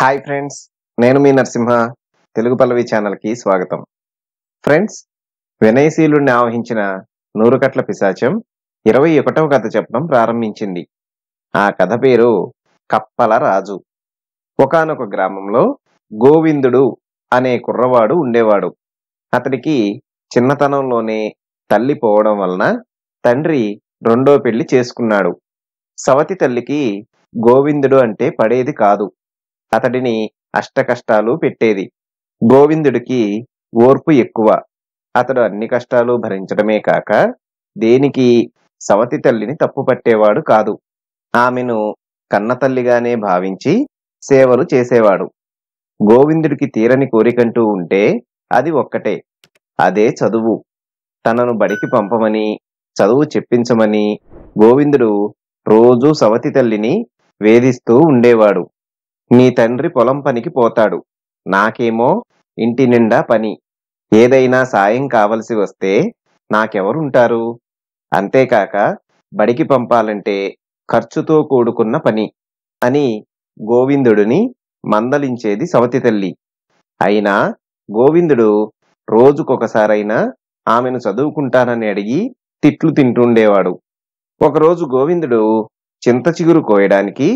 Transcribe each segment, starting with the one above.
hi friends నేను మీ నరసింహ తెలుగు పల్లవి ఛానల్కి స్వాగతం ఫ్రెండ్స్ వినయశీలుణ్ణి ఆవహించిన నూరుకట్ల పిశాచం ఇరవై ఒకటవ కథ చెప్పడం ప్రారంభించింది ఆ కథ పేరు కప్పల రాజు ఒకనొక గ్రామంలో గోవిందుడు అనే కుర్రవాడు ఉండేవాడు అతడికి చిన్నతనంలోనే తల్లి పోవడం వలన తండ్రి రెండో పెళ్లి చేసుకున్నాడు సవతి తల్లికి గోవిందుడు అంటే పడేది కాదు అతడిని అష్టకష్టాలు పెట్టేది గోవిందుడికి ఓర్పు ఎక్కువ అతడు అన్ని కష్టాలు భరించడమే కాక దేనికి సవతి తల్లిని తప్పు పట్టేవాడు కాదు ఆమెను కన్నతల్లిగానే భావించి సేవలు చేసేవాడు గోవిందుడికి తీరని కోరికంటూ ఉంటే అది ఒక్కటే అదే చదువు తనను బడికి పంపమని చదువు చెప్పించమని గోవిందుడు రోజూ సవతి తల్లిని వేధిస్తూ ఉండేవాడు నీ తండ్రి పొలం పనికి పోతాడు నాకేమో ఇంటి నిండా పని ఏదైనా సాయం కావలసి వస్తే నాకెవరుంటారు అంతేకాక బడికి పంపాలంటే ఖర్చుతో కూడుకున్న పని అని గోవిందుడిని మందలించేది సవతి తల్లి అయినా గోవిందుడు రోజుకొకసారైనా ఆమెను చదువుకుంటానని అడిగి తిట్లు తింటుండేవాడు ఒకరోజు గోవిందుడు చింత చిగురు కోయడానికి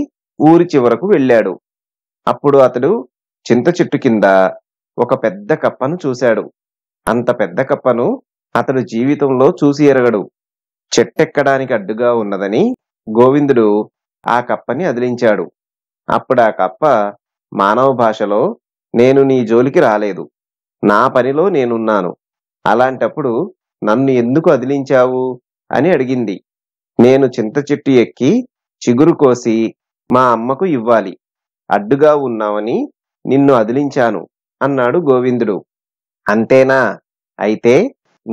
ఊరి చివరకు వెళ్ళాడు అప్పుడు అతడు చింత చెట్టు కింద ఒక పెద్ద కప్పను చూశాడు అంత పెద్ద కప్పను అతడు జీవితంలో చూసి ఎరగడు చెట్టెక్కడానికి అడ్డుగా ఉన్నదని గోవిందుడు ఆ కప్పని అదిలించాడు అప్పుడు ఆ కప్ప మానవ భాషలో నేను నీ జోలికి రాలేదు నా పనిలో నేనున్నాను అలాంటప్పుడు నన్ను ఎందుకు అదిలించావు అని అడిగింది నేను చింత చెట్టు ఎక్కి చిగురు కోసి మా అమ్మకు ఇవ్వాలి అడ్డుగా ఉన్నావని నిన్ను అదిలించాను అన్నాడు గోవిందుడు అంతేనా అయితే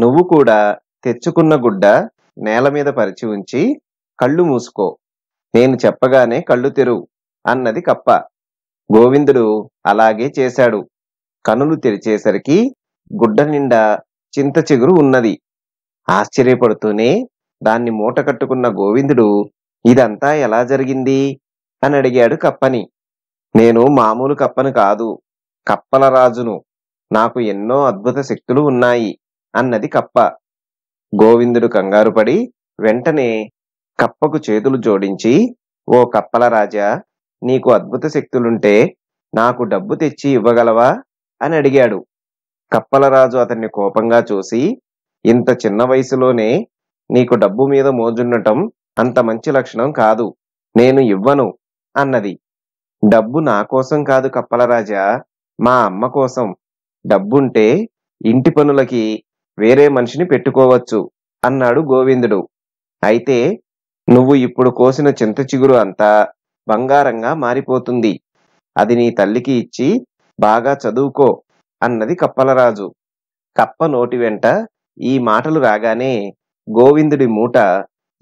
నువ్వు కూడా తెచ్చుకున్న గుడ్డ నేల మీద పరిచి ఉంచి కళ్ళు మూసుకో నేను చెప్పగానే కళ్ళు తెరు అన్నది కప్ప గోవిందుడు అలాగే చేశాడు కనులు తెరిచేసరికి గుడ్డ నిండా చింత చిగురు ఉన్నది ఆశ్చర్యపడుతూనే దాన్ని మూట కట్టుకున్న గోవిందుడు ఇదంతా ఎలా జరిగింది అని అడిగాడు కప్పని నేను మామూలు కప్పను కాదు కప్పల రాజును నాకు ఎన్నో అద్భుత శక్తులు ఉన్నాయి అన్నది కప్ప గోవిందుడు కంగారుపడి వెంటనే కప్పకు చేతులు జోడించి ఓ కప్పల రాజా నీకు అద్భుత శక్తులుంటే నాకు డబ్బు తెచ్చి ఇవ్వగలవా అని అడిగాడు కప్పలరాజు అతన్ని కోపంగా చూసి ఇంత చిన్న వయసులోనే నీకు డబ్బు మీద మోజుండటం అంత మంచి లక్షణం కాదు నేను ఇవ్వను అన్నది డబ్బు నా కోసం కాదు కప్పలరాజా మా అమ్మ కోసం డబ్బుంటే ఇంటి పనులకి వేరే మనిషిని పెట్టుకోవచ్చు అన్నాడు గోవిందుడు అయితే నువ్వు ఇప్పుడు కోసిన చింత చిగురు అంతా బంగారంగా మారిపోతుంది అది నీ తల్లికి ఇచ్చి బాగా చదువుకో అన్నది కప్పలరాజు కప్ప నోటి వెంట ఈ మాటలు రాగానే గోవిందుడి మూట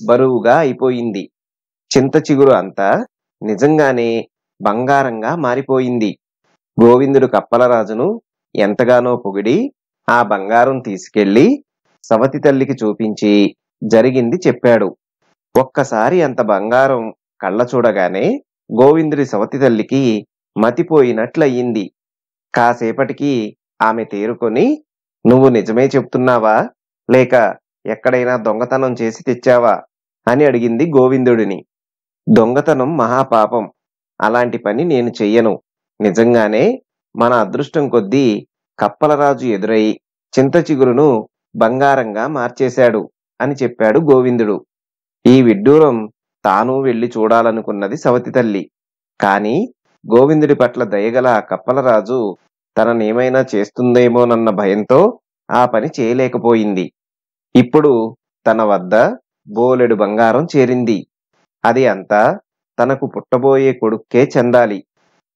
బరువుగా అయిపోయింది చింత చిగురు అంతా నిజంగానే బంగారంగా మారిపోయింది గోవిందుడు కప్పలరాజును ఎంతగానో పొగిడి ఆ బంగారం తీసుకెళ్లి సవతి తల్లికి చూపించి జరిగింది చెప్పాడు ఒక్కసారి అంత బంగారం కళ్ళ చూడగానే గోవిందుడి సవతి తల్లికి మతిపోయినట్లయింది కాసేపటికి ఆమె తేరుకొని నువ్వు నిజమే చెప్తున్నావా లేక ఎక్కడైనా దొంగతనం చేసి తెచ్చావా అని అడిగింది గోవిందుడిని దొంగతనం మహాపాపం అలాంటి పని నేను చెయ్యను నిజంగానే మన అదృష్టం కొద్దీ కప్పలరాజు ఎదురై చింత చిగురును బంగారంగా మార్చేశాడు అని చెప్పాడు గోవిందుడు ఈ విడ్డూరం తాను వెళ్ళి చూడాలనుకున్నది సవతి తల్లి కాని గోవిందుడి పట్ల దయగల కప్పలరాజు తననేమైనా చేస్తుందేమోనన్న భయంతో ఆ పని చేయలేకపోయింది ఇప్పుడు తన వద్ద బోలెడు బంగారం చేరింది అది అంతా తనకు పుట్టబోయే కొడుక్కే చెందాలి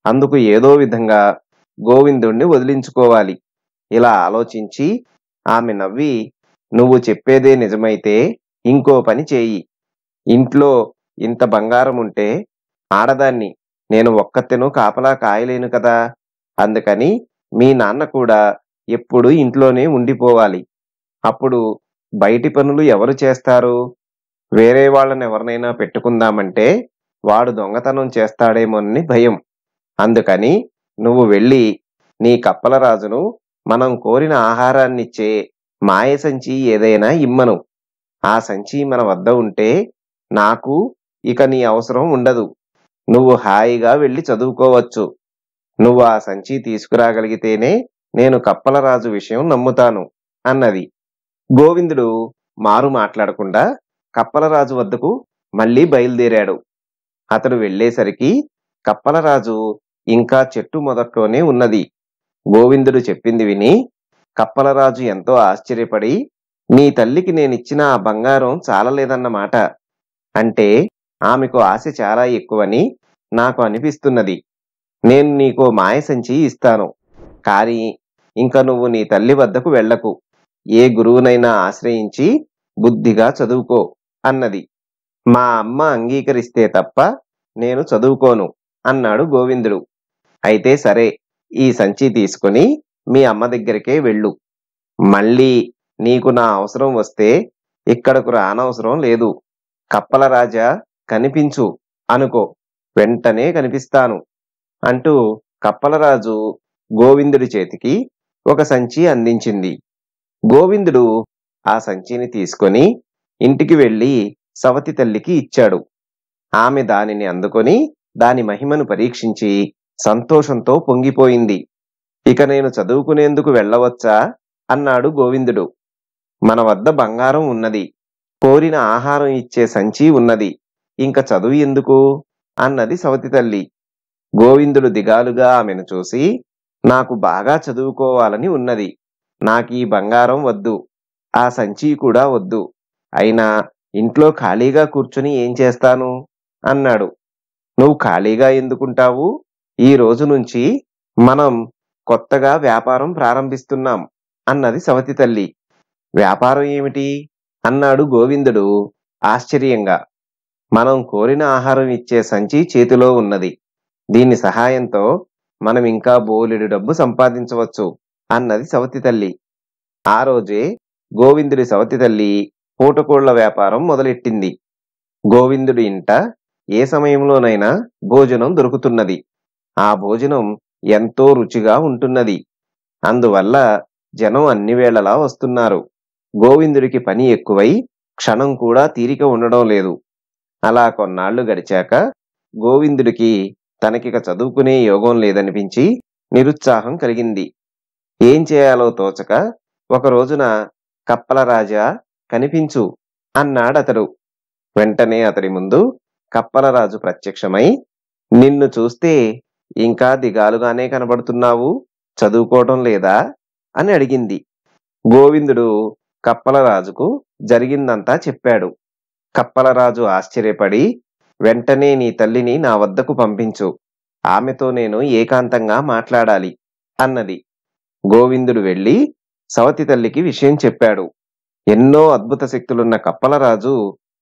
అందుకు ఏదో విధంగా గోవిందుణ్ణి వదిలించుకోవాలి ఇలా ఆలోచించి ఆమె నవ్వి నువ్వు చెప్పేదే నిజమైతే ఇంకో పని చేయి ఇంట్లో ఇంత బంగారం ఉంటే ఆడదాన్ని నేను ఒక్కతెను కాపలా కాయలేను కదా అందుకని మీ నాన్న కూడా ఎప్పుడు ఇంట్లోనే ఉండిపోవాలి అప్పుడు బయటి పనులు ఎవరు చేస్తారు వేరే వాళ్ళని ఎవరినైనా పెట్టుకుందామంటే వాడు దొంగతనం చేస్తాడేమోనని భయం అందుకని నువ్వు వెళ్ళి నీ కప్పలరాజును మనం కోరిన ఆహారాన్నిచ్చే మాయ సంచి ఏదైనా ఇమ్మను ఆ సంచి మన వద్ద ఉంటే నాకు ఇక నీ అవసరం ఉండదు నువ్వు హాయిగా వెళ్ళి చదువుకోవచ్చు నువ్వు ఆ సంచి తీసుకురాగలిగితేనే నేను కప్పలరాజు విషయం నమ్ముతాను అన్నది గోవిందుడు మారు మాట్లాడకుండా కప్పలరాజు వద్దకు మళ్ళీ బయలుదేరాడు అతడు వెళ్లేసరికి కప్పలరాజు ఇంకా చెట్టు మొదట్లోనే ఉన్నది గోవిందుడు చెప్పింది విని కప్పలరాజు ఎంతో ఆశ్చర్యపడి నీ తల్లికి నేనిచ్చిన ఆ బంగారం చాలలేదన్నమాట అంటే ఆమెకు ఆశ చాలా ఎక్కువని నాకు అనిపిస్తున్నది నేను నీకు మాయ సంచి ఇస్తాను కానీ ఇంకా నువ్వు నీ తల్లి వద్దకు వెళ్లకు ఏ గురువునైనా ఆశ్రయించి బుద్ధిగా చదువుకో అన్నది మా అమ్మ అంగీకరిస్తే తప్ప నేను చదువుకోను అన్నాడు గోవిందుడు అయితే సరే ఈ సంచి తీసుకుని మీ అమ్మ దగ్గరికే వెళ్ళు మళ్ళీ నీకు నా అవసరం వస్తే ఇక్కడకు రానవసరం లేదు కప్పల రాజా కనిపించు అనుకో వెంటనే కనిపిస్తాను అంటూ కప్పలరాజు గోవిందుడి చేతికి ఒక సంచి అందించింది గోవిందుడు ఆ సంచిని తీసుకొని ఇంటికి వెళ్ళి సవతి తల్లికి ఇచ్చాడు ఆమె దానిని అందుకొని దాని మహిమను పరీక్షించి సంతోషంతో పొంగిపోయింది ఇక నేను చదువుకునేందుకు వెళ్ళవచ్చా అన్నాడు గోవిందుడు మన వద్ద బంగారం ఉన్నది కోరిన ఆహారం ఇచ్చే సంచి ఉన్నది ఇంక చదువు ఎందుకు అన్నది సవతి తల్లి గోవిందుడు దిగాలుగా ఆమెను చూసి నాకు బాగా చదువుకోవాలని ఉన్నది నాకు ఈ బంగారం వద్దు ఆ సంచి కూడా వద్దు అయినా ఇంట్లో ఖాళీగా కూర్చుని ఏం చేస్తాను అన్నాడు నువ్వు ఖాళీగా ఎందుకుంటావు ఈ రోజు నుంచి మనం కొత్తగా వ్యాపారం ప్రారంభిస్తున్నాం అన్నది సవతి తల్లి వ్యాపారం ఏమిటి అన్నాడు గోవిందుడు ఆశ్చర్యంగా మనం కోరిన ఆహారం ఇచ్చే సంచి చేతిలో ఉన్నది దీని సహాయంతో మనం ఇంకా బోలెడు డబ్బు సంపాదించవచ్చు అన్నది సవతి తల్లి ఆ రోజే గోవిందుడి సవతి తల్లి పూటకోళ్ల వ్యాపారం మొదలెట్టింది గోవిందుడి ఇంట ఏ సమయంలోనైనా భోజనం దొరుకుతున్నది ఆ భోజనం ఎంతో రుచిగా ఉంటున్నది అందువల్ల జనం అన్ని వేళలా వస్తున్నారు గోవిందుడికి పని ఎక్కువై క్షణం కూడా తీరిక ఉండడం లేదు అలా కొన్నాళ్లు గడిచాక గోవిందుడికి తనకిక చదువుకునే యోగం లేదనిపించి నిరుత్సాహం కలిగింది ఏం చేయాలో తోచక ఒక రోజున కప్పల రాజా కనిపించు అన్నాడతడు వెంటనే అతడి ముందు కప్పలరాజు ప్రత్యక్షమై నిన్ను చూస్తే ఇంకా దిగాలుగానే కనబడుతున్నావు చదువుకోవటం లేదా అని అడిగింది గోవిందుడు కప్పలరాజుకు జరిగిందంతా చెప్పాడు కప్పలరాజు ఆశ్చర్యపడి వెంటనే నీ తల్లిని నా వద్దకు పంపించు ఆమెతో నేను ఏకాంతంగా మాట్లాడాలి అన్నది గోవిందుడు వెళ్ళి సవతి తల్లికి విషయం చెప్పాడు ఎన్నో అద్భుత శక్తులున్న కప్పలరాజు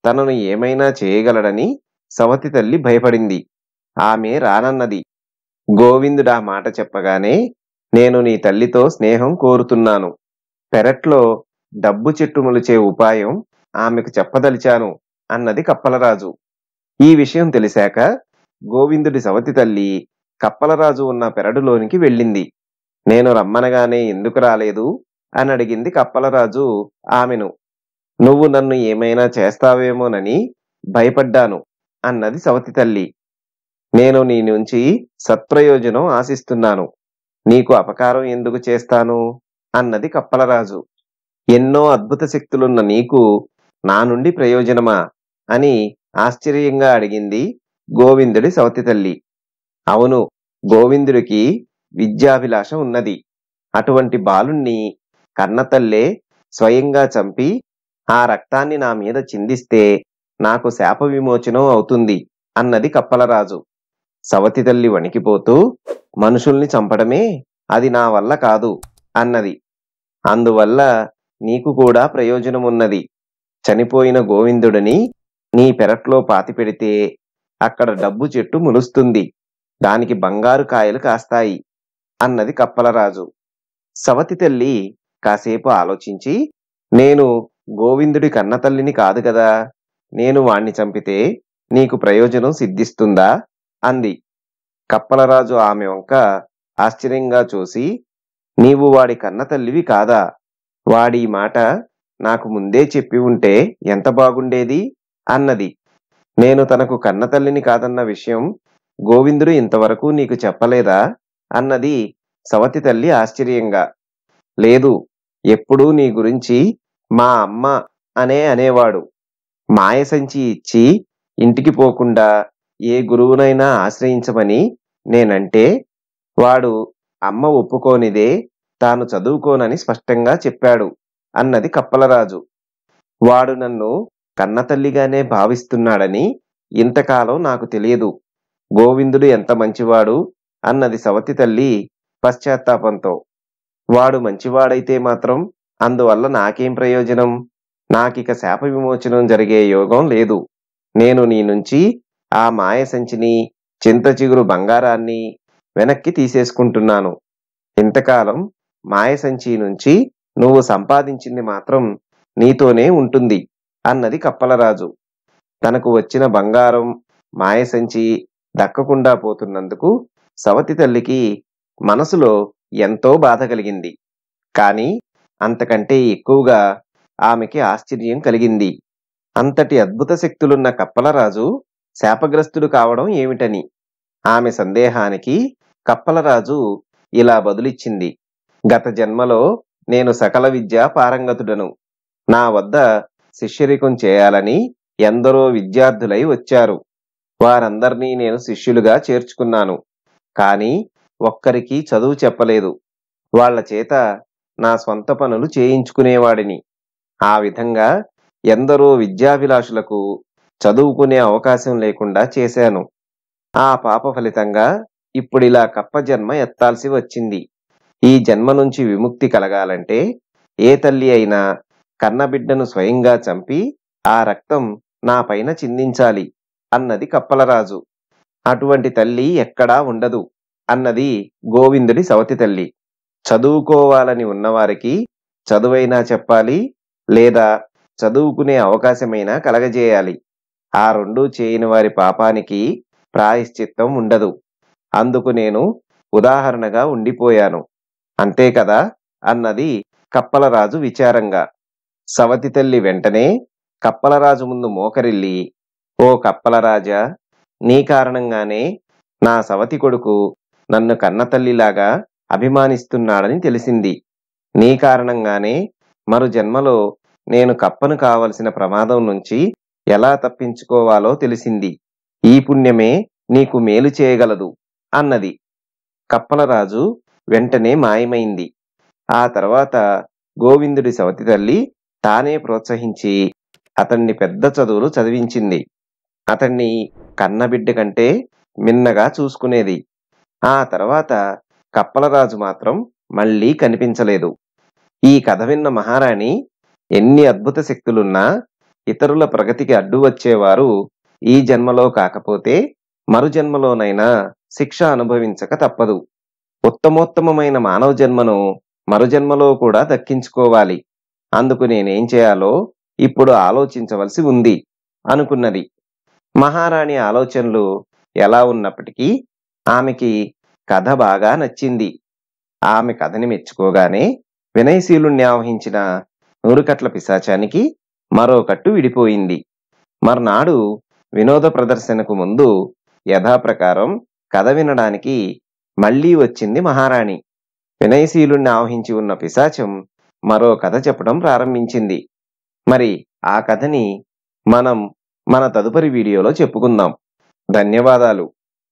తనను ఏమైనా చేయగలడని సవతి తల్లి భయపడింది ఆమె రానన్నది గోవిందుడా మాట చెప్పగానే నేను నీ తల్లితో స్నేహం కోరుతున్నాను పెరట్లో డబ్బు చెట్టు మొలిచే ఉపాయం ఆమెకు చెప్పదలిచాను అన్నది కప్పలరాజు ఈ విషయం తెలిసాక గోవిందుడి సవతి తల్లి కప్పలరాజు ఉన్న పెరడులోనికి వెళ్ళింది నేను రమ్మనగానే ఎందుకు రాలేదు అని అడిగింది కప్పలరాజు ఆమెను నువ్వు నన్ను ఏమైనా చేస్తావేమోనని భయపడ్డాను అన్నది సవతి తల్లి నేను నీ నుంచి సత్ప్రయోజనం ఆశిస్తున్నాను నీకు అపకారం ఎందుకు చేస్తాను అన్నది కప్పలరాజు ఎన్నో అద్భుత శక్తులున్న నీకు నా నుండి ప్రయోజనమా అని ఆశ్చర్యంగా అడిగింది గోవిందుడి సవతి తల్లి అవును గోవిందుడికి విద్యాభిలాష ఉన్నది అటువంటి బాలుణ్ణి కన్నతల్లే స్వయంగా చంపి ఆ రక్తాన్ని నా మీద చిందిస్తే నాకు శాప విమోచనం అవుతుంది అన్నది కప్పలరాజు సవతి తల్లి వణికిపోతూ మనుషుల్ని చంపడమే అది నా వల్ల కాదు అన్నది అందువల్ల నీకు కూడా ప్రయోజనమున్నది చనిపోయిన గోవిందుడిని నీ పెరట్లో పాతిపెడితే అక్కడ డబ్బు చెట్టు ములుస్తుంది దానికి బంగారు కాయలు కాస్తాయి అన్నది కప్పలరాజు సవతి తల్లి కాసేపు ఆలోచించి నేను గోవిందుడి కన్నతల్లిని కాదు కదా నేను వాణ్ణి చంపితే నీకు ప్రయోజనం సిద్ధిస్తుందా అంది కప్పలరాజు ఆమె వంక ఆశ్చర్యంగా చూసి నీవు వాడి కన్నతల్లివి కాదా వాడి మాట నాకు ముందే చెప్పి ఉంటే ఎంత బాగుండేది అన్నది నేను తనకు కన్నతల్లిని కాదన్న విషయం గోవిందుడు ఇంతవరకు నీకు చెప్పలేదా అన్నది సవతి తల్లి ఆశ్చర్యంగా లేదు ఎప్పుడూ నీ గురించి మా అమ్మ అనే అనేవాడు మాయ సంచి ఇచ్చి ఇంటికి పోకుండా ఏ గురువునైనా ఆశ్రయించమని నేనంటే వాడు అమ్మ ఒప్పుకోనిదే తాను చదువుకోనని స్పష్టంగా చెప్పాడు అన్నది కప్పలరాజు వాడు నన్ను కన్నతల్లిగానే భావిస్తున్నాడని ఇంతకాలం నాకు తెలియదు గోవిందుడు ఎంత మంచివాడు అన్నది సవతి తల్లి పశ్చాత్తాపంతో వాడు మంచివాడైతే మాత్రం అందువల్ల నాకేం ప్రయోజనం నాకిక శాప విమోచనం జరిగే యోగం లేదు నేను నీ నుంచి ఆ మాయ సంచిని చింత చిగురు బంగారాన్ని వెనక్కి తీసేసుకుంటున్నాను ఇంతకాలం మాయ సంచి నుంచి నువ్వు సంపాదించింది మాత్రం నీతోనే ఉంటుంది అన్నది కప్పలరాజు తనకు వచ్చిన బంగారం మాయ సంచి దక్కకుండా పోతున్నందుకు సవతి తల్లికి మనసులో ఎంతో బాధ కలిగింది కానీ అంతకంటే ఎక్కువగా ఆమెకి ఆశ్చర్యం కలిగింది అంతటి అద్భుత శక్తులున్న కప్పలరాజు శాపగ్రస్తుడు కావడం ఏమిటని ఆమె సందేహానికి కప్పలరాజు ఇలా బదులిచ్చింది గత జన్మలో నేను సకల విద్యా పారంగతుడను నా వద్ద శిష్యరికం చేయాలని ఎందరో విద్యార్థులై వచ్చారు వారందరినీ నేను శిష్యులుగా చేర్చుకున్నాను కానీ ఒక్కరికి చదువు చెప్పలేదు వాళ్ల చేత నా స్వంత పనులు చేయించుకునేవాడిని ఆ విధంగా ఎందరో విద్యాభిలాషులకు చదువుకునే అవకాశం లేకుండా చేశాను ఆ పాప ఫలితంగా ఇప్పుడిలా కప్ప జన్మ ఎత్తాల్సి వచ్చింది ఈ జన్మ నుంచి విముక్తి కలగాలంటే ఏ తల్లి అయినా కన్నబిడ్డను స్వయంగా చంపి ఆ రక్తం నా పైన చిందించాలి అన్నది కప్పలరాజు అటువంటి తల్లి ఎక్కడా ఉండదు అన్నది గోవిందుడి సవతి తల్లి చదువుకోవాలని ఉన్నవారికి చదువైనా చెప్పాలి లేదా చదువుకునే అవకాశమైనా కలగజేయాలి ఆ రెండూ చేయని వారి పాపానికి ప్రాయశ్చిత్తం ఉండదు అందుకు నేను ఉదాహరణగా ఉండిపోయాను అంతే కదా అన్నది కప్పలరాజు విచారంగా సవతి తల్లి వెంటనే కప్పలరాజు ముందు మోకరిల్లి ఓ కప్పలరాజా నీ కారణంగానే నా సవతి కొడుకు నన్ను కన్నతల్లిలాగా అభిమానిస్తున్నాడని తెలిసింది నీ కారణంగానే మరు జన్మలో నేను కప్పను కావలసిన ప్రమాదం నుంచి ఎలా తప్పించుకోవాలో తెలిసింది ఈ పుణ్యమే నీకు మేలు చేయగలదు అన్నది కప్పలరాజు వెంటనే మాయమైంది ఆ తర్వాత గోవిందుడి సవతి తల్లి తానే ప్రోత్సహించి అతన్ని పెద్ద చదువులు చదివించింది అతన్ని కన్నబిడ్డ కంటే మిన్నగా చూసుకునేది ఆ తర్వాత కప్పలరాజు మాత్రం మళ్ళీ కనిపించలేదు ఈ కథ విన్న మహారాణి ఎన్ని అద్భుత శక్తులున్నా ఇతరుల ప్రగతికి అడ్డు వచ్చేవారు ఈ జన్మలో కాకపోతే మరు జన్మలోనైనా శిక్ష అనుభవించక తప్పదు ఉత్తమోత్తమైన మానవ జన్మను మరు జన్మలో కూడా దక్కించుకోవాలి అందుకు నేనేం చేయాలో ఇప్పుడు ఆలోచించవలసి ఉంది అనుకున్నది మహారాణి ఆలోచనలు ఎలా ఉన్నప్పటికీ ఆమెకి కథ బాగా నచ్చింది ఆమె కథని మెచ్చుకోగానే వినయశీలుణ్ణి ఆవహించిన నూరుకట్ల పిశాచానికి మరో కట్టు విడిపోయింది మర్నాడు వినోద ప్రదర్శనకు ముందు యథాప్రకారం కథ వినడానికి మళ్ళీ వచ్చింది మహారాణి వినయశీలుణ్ణి ఆవహించి ఉన్న పిశాచం మరో కథ చెప్పడం ప్రారంభించింది మరి ఆ కథని మనం మన తదుపరి వీడియోలో చెప్పుకుందాం ధన్యవాదాలు